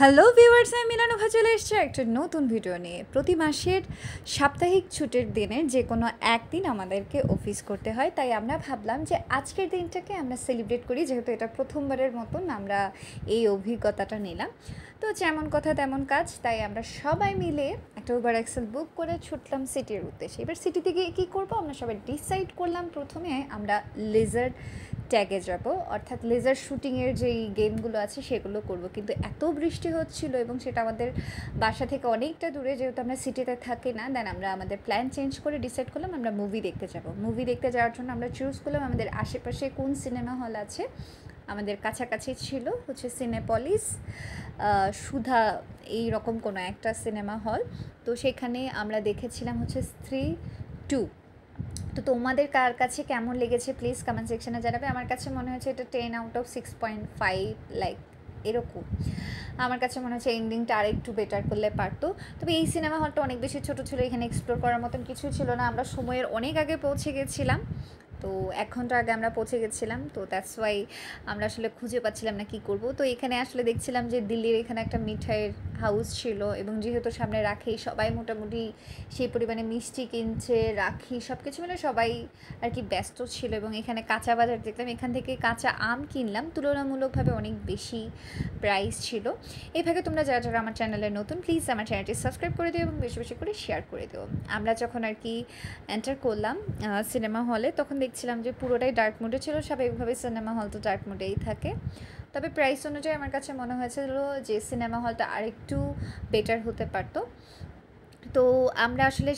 hello viewers আমি মিলানোভা চলে এসছে একটা নতুন ভিডিও নিয়ে প্রতি মাসের সাপ্তাহিক ছুটির দিনে যে কোনো একদিন আমাদেরকে অফিস করতে হয় তাই আমরা ভাবলাম যে আজকের দিনটাকে আমরা সেলিব্রেট করি যেহেতু এটা প্রথমবারের মতন আমরা এই অভিজ্ঞতাটা নিলাম তো যেমন কথা তেমন কাজ তাই আমরা সবাই মিলে একটা উবার এক্সেল বুক করে ছুটলাম সিটির উদ্দেশ্যে এবার সিটি থেকে কী করবো আমরা সবাই ডিসাইড করলাম প্রথমে আমরা লেজার ট্যাগে যাব অর্থাৎ লেজার শ্যুটিংয়ের যেই গেমগুলো আছে সেগুলো করব কিন্তু এত বৃষ্টি হচ্ছিল এবং সেটা আমাদের বাসা থেকে অনেকটা দূরে যেহেতু আমরা সিটিতে থাকি না দেন আমরা আমাদের প্ল্যান চেঞ্জ করে ডিসাইড করলাম আমরা মুভি দেখতে যাব মুভি দেখতে যাওয়ার জন্য আমরা চুজ করলাম আমাদের আশেপাশে কোন সিনেমা হল আছে আমাদের কাছাকাছি ছিল হচ্ছে সিনেপলিস সুধা এই রকম কোনো একটা সিনেমা হল তো সেখানে আমরা দেখেছিলাম হচ্ছে স্ত্রী টু তো তোমাদের কার কাছে কেমন লেগেছে প্লিজ কমেন্ট সেকশানে জানাবে আমার কাছে মনে হয়েছে এটা ten out of six point five like এরকম আমার কাছে মনে হচ্ছে এন্ডিংটা আর একটু বেটার করলে পারতো তবে এই সিনেমা হলটা অনেক বেশি ছোট ছিল এখানে এক্সপ্লোর করার মতন কিছু ছিল না আমরা সময়ের অনেক আগে পৌঁছে গেছিলাম তো এক ঘন্টা আগে আমরা পৌঁছে গেছিলাম তো দ্যাটস ওয়াই আমরা আসলে খুঁজে পাচ্ছিলাম না কি করব তো এখানে আসলে দেখছিলাম যে দিল্লির এখানে একটা মিঠাইয়ের হাউস ছিল এবং যেহেতু সামনে রাখি সবাই মোটামুটি সেই পরিমাণে মিষ্টি কিনছে রাখি সব কিছু মানে সবাই আর কি ব্যস্ত ছিল এবং এখানে কাঁচা বাজার দেখলাম এখান থেকে কাঁচা আম কিনলাম তুলনামূলকভাবে অনেক বেশি প্রাইস ছিল এভাবে তোমরা যারা যারা আমার চ্যানেলে নতুন প্লিজ আমার চ্যানেলটি সাবস্ক্রাইব করে দিও এবং বেশি বেশি করে শেয়ার করে দিও আমরা যখন আর কি এন্টার করলাম সিনেমা হলে তখন দেখ দেখছিলাম যে পুরোটাই ডার্ক মুডে ছিল স্বাভাবিকভাবে সিনেমা হল তো ডার্ক মুডেই থাকে তবে প্রাইস অনুযায়ী আমার কাছে মনে হয়েছিল যে সিনেমা হলটা আরেকটু বেটার হতে পারতো তো আমরা আসলে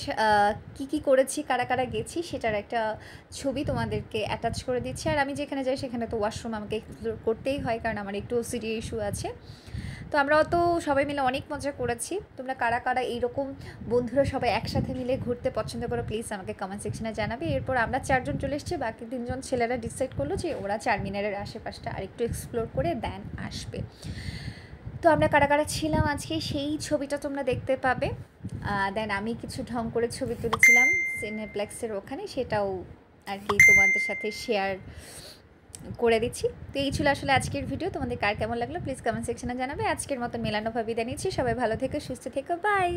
কি কি করেছি কারা কারা গেছি সেটার একটা ছবি তোমাদেরকে অ্যাটাচ করে দিচ্ছি আর আমি যেখানে যাই সেখানে তো ওয়াশরুম আমাকে এক্সপ্লোর করতেই হয় কারণ আমার একটু ওসিডি ইস্যু আছে তো আমরা তো সবাই মিলে অনেক মজা করেছি তোমরা কারা কারা এইরকম বন্ধুরা সবাই একসাথে মিলে ঘুরতে পছন্দ করো প্লিজ আমাকে কমেন্ট সেকশনে জানাবে এরপর আমরা চারজন চলে এসেছি বাকি তিনজন ছেলেরা ডিসাইড করলো যে ওরা চারমিনারের আশেপাশটা আরেকটু এক্সপ্লোর করে দেন আসবে তো আমরা কারা কারা ছিলাম আজকে সেই ছবিটা তোমরা দেখতে পাবে দেন আমি কিছু ঢং করে ছবি তুলেছিলাম সিনেপ্লেক্সের ওখানে সেটাও আর কি তোমাদের সাথে শেয়ার করে দিচ্ছি তো এই ছিল আসলে আজকের ভিডিও তোমাদের কার কেমন লাগলো প্লিজ কমেন্ট সেকশনে জানাবে আজকের মতো মেলানো ভাবি নিচ্ছি সবাই ভালো থেকো সুস্থ থেকো বাই